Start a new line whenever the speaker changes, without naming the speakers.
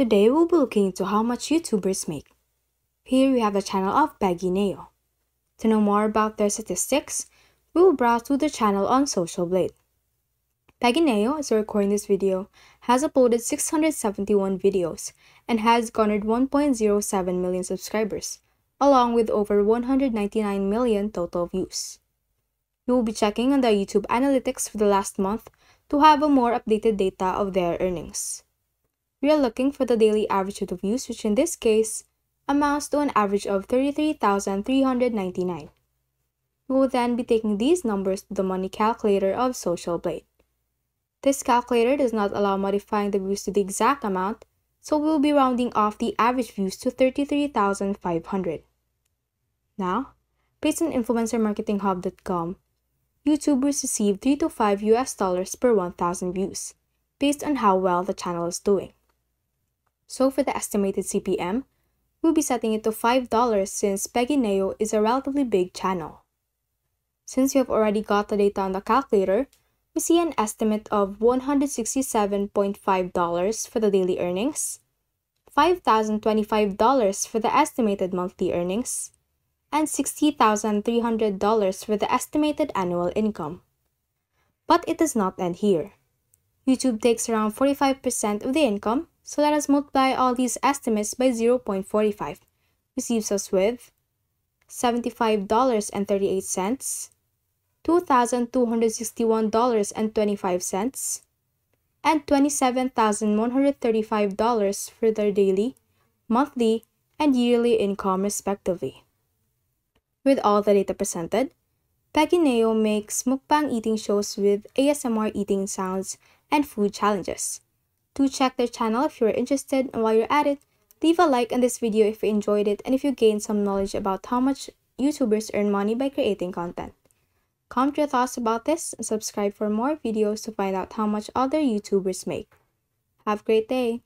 Today we'll be looking into how much YouTubers make. Here we have the channel of Pagineo. Neo. To know more about their statistics, we will browse through the channel on Social Blade. Pagineo, Neo, as we're recording this video, has uploaded 671 videos and has garnered 1.07 million subscribers, along with over 199 million total views. We will be checking on their YouTube analytics for the last month to have a more updated data of their earnings we are looking for the daily average of the views, which in this case amounts to an average of 33,399. We will then be taking these numbers to the money calculator of Social Blade. This calculator does not allow modifying the views to the exact amount, so we will be rounding off the average views to 33,500. Now, based on influencermarketinghub.com, YouTubers receive 3 to 5 US dollars per 1,000 views, based on how well the channel is doing. So for the estimated CPM, we'll be setting it to $5 since Neo is a relatively big channel. Since we have already got the data on the calculator, we see an estimate of $167.5 for the daily earnings, $5,025 for the estimated monthly earnings, and $60,300 for the estimated annual income. But it does not end here. YouTube takes around 45% of the income, so let us multiply all these estimates by 0.45. which leaves us with $75.38, $2,261.25, and $27,135 for their daily, monthly, and yearly income respectively. With all the data presented, Pagineo makes mukbang eating shows with ASMR eating sounds and food challenges. Do check their channel if you're interested and while you're at it, leave a like on this video if you enjoyed it and if you gained some knowledge about how much YouTubers earn money by creating content. Comment your thoughts about this and subscribe for more videos to find out how much other YouTubers make. Have a great day!